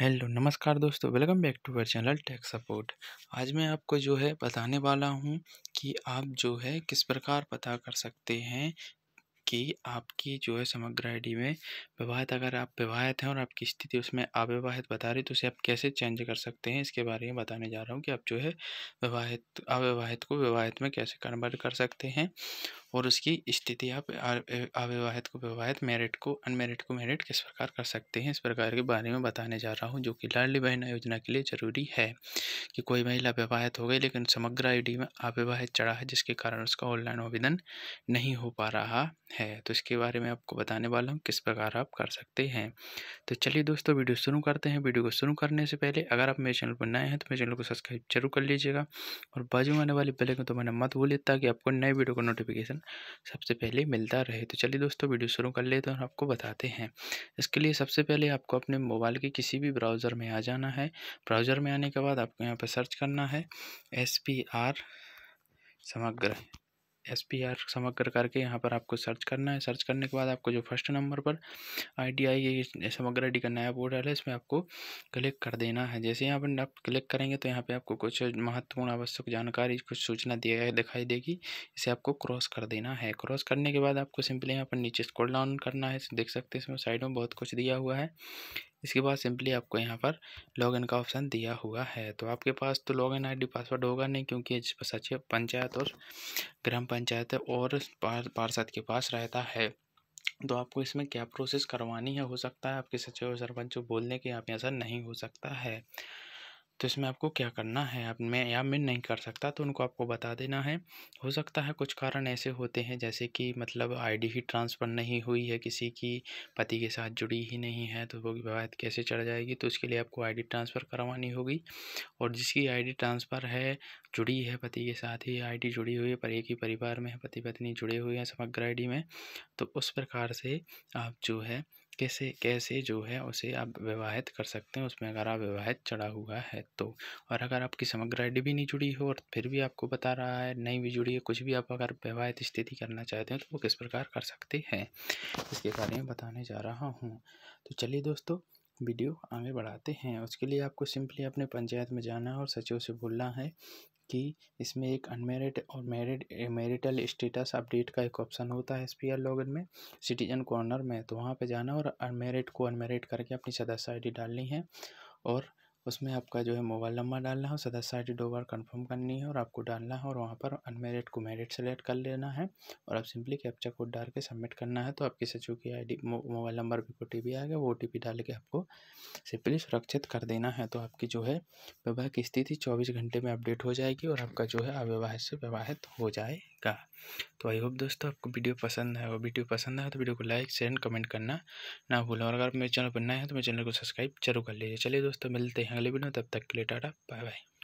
hello नमस्कार दोस्तों welcome back to our channel tech support आज मैं आपको जो है बताने वाला हूँ कि आप जो है किस प्रकार पता कर सकते हैं कि आपकी जो है समग्र आईडी में विवाहित अगर आप विवाहित हैं और आपकी स्थिति उसमें अविवाहित बता रही तो उसे आप कैसे चेंज कर सकते हैं इसके बारे में बताने जा रहा हूँ कि आप जो है विवाहित अविवाहित को विवाहित में कैसे कन्वर्ट कर सकते हैं और उसकी स्थिति आप अविवाहित को विवाहित मेरिट को अनमेरिट को मेरिट किस प्रकार कर सकते हैं इस प्रकार के बारे में बताने जा रहा हूँ जो कि लाडली बहना योजना के लिए ज़रूरी है कि कोई महिला विवाहित हो गई लेकिन समग्र आई में अविवाहित चढ़ा है जिसके कारण उसका ऑनलाइन आवेदन नहीं हो पा रहा है तो इसके बारे में आपको बताने वाला हूँ किस प्रकार आप कर सकते हैं तो चलिए दोस्तों वीडियो शुरू करते हैं वीडियो को शुरू करने से पहले अगर आप मेरे चैनल पर नए हैं तो मेरे चैनल को सब्सक्राइब जरूर कर लीजिएगा और बाजू आने वाली पहले को तो मैंने मत भूलिए ताकि आपको नए वीडियो का नोटिफिकेशन सबसे पहले मिलता रहे तो चलिए दोस्तों वीडियो शुरू कर लेते हैं और आपको बताते हैं इसके लिए सबसे पहले आपको अपने मोबाइल के किसी भी ब्राउज़र में आ जाना है ब्राउज़र में आने के बाद आपको यहाँ पर सर्च करना है S P R Samagra S P R Samagra करके यहाँ पर आपको सर्च करना है सर्च करने के बाद आपको जो फर्स्ट नंबर पर आई टी आई समग्र आई डी का नया पोर्टल है इसमें आपको क्लिक कर देना है जैसे यहाँ पर आप क्लिक करेंगे तो यहाँ पर आपको कुछ महत्वपूर्ण आवश्यक जानकारी कुछ सूचना दिया दिखाई देगी इसे आपको क्रॉस कर देना है क्रॉस करने के बाद आपको सिंपली यहाँ पर नीचे स्कोल डाउन करना है देख सकते हैं इसमें साइड में बहुत कुछ दिया हुआ है इसके बाद सिंपली आपको यहाँ पर लॉगिन का ऑप्शन दिया हुआ है तो आपके पास तो लॉगिन आईडी पासवर्ड होगा नहीं क्योंकि सचिव पंचायत और ग्राम पंचायत और पार्षद के पास रहता है तो आपको इसमें क्या प्रोसेस करवानी है हो सकता है आपके सचिव और सरपंच को बोलने के यहाँ पे असर नहीं हो सकता है तो इसमें आपको क्या करना है आप मैं या मैं नहीं कर सकता तो उनको आपको बता देना है हो सकता है कुछ कारण ऐसे होते हैं जैसे कि मतलब आईडी ही ट्रांसफ़र नहीं हुई है किसी की पति के साथ जुड़ी ही नहीं है तो वो विवाहित कैसे चढ़ जाएगी तो उसके लिए आपको आईडी ट्रांसफ़र करवानी होगी और जिसकी आईडी ट्रांसफ़र है जुड़ी है पति के साथ ही आईडी जुड़ी हुई है पर एक ही परिवार में है पति पत्नी जुड़े हुए हैं समग्र आईडी में तो उस प्रकार से आप जो है कैसे कैसे जो है उसे आप विवाहित कर सकते हैं उसमें अगर आप विवाहित चढ़ा हुआ है तो और अगर आपकी समग्र आईडी भी नहीं जुड़ी हो और फिर भी आपको बता रहा है नहीं भी जुड़ी है कुछ भी आप अगर विवाहित स्थिति करना चाहते हैं तो वो किस प्रकार कर सकते हैं इसके बारे में बताने जा रहा हूँ तो चलिए दोस्तों वीडियो आगे बढ़ाते हैं उसके लिए आपको सिंपली अपने पंचायत में जाना है और सचिव से बोलना है कि इसमें एक अनमेरिड और मेरिड मेरिटल स्टेटस अपडेट का एक ऑप्शन होता है एस पी आर लॉगिन में सिटीजन कॉर्नर में तो वहाँ पे जाना और अनमेरिड को अनमेरिड करके अपनी सदस्य आई डी डालनी है और उसमें आपका जो है मोबाइल नंबर डालना है सदस्य आई डी दो बार कंफर्म करनी है और आपको डालना है और वहाँ पर अनमेरिड को मेरिट सेलेक्ट कर लेना है और आप सिंपली कैप्चा कोड डाल के सबमिट करना है तो आपकी सचिव की आई डी मोबाइल नंबर पर ओ टी पी आएगा वो ओ टी पी डाल के आपको सिंपली सुरक्षित कर देना है तो आपकी जो है विवाह की स्थिति चौबीस घंटे में अपडेट हो जाएगी और आपका जो है अविवाहित से विवाहित हो जाए का तो आई होप दोस्तों आपको वीडियो पसंद है और वीडियो पसंद आया तो वीडियो को लाइक शेयर एंड कमेंट करना ना भूलें और अगर आप मेरे चैनल पर नए हैं तो मेरे चैनल को सब्सक्राइब जरूर कर लीजिए चलिए दोस्तों मिलते हैं अगले वीडियो तब तक के लिए टाटा बाय बाय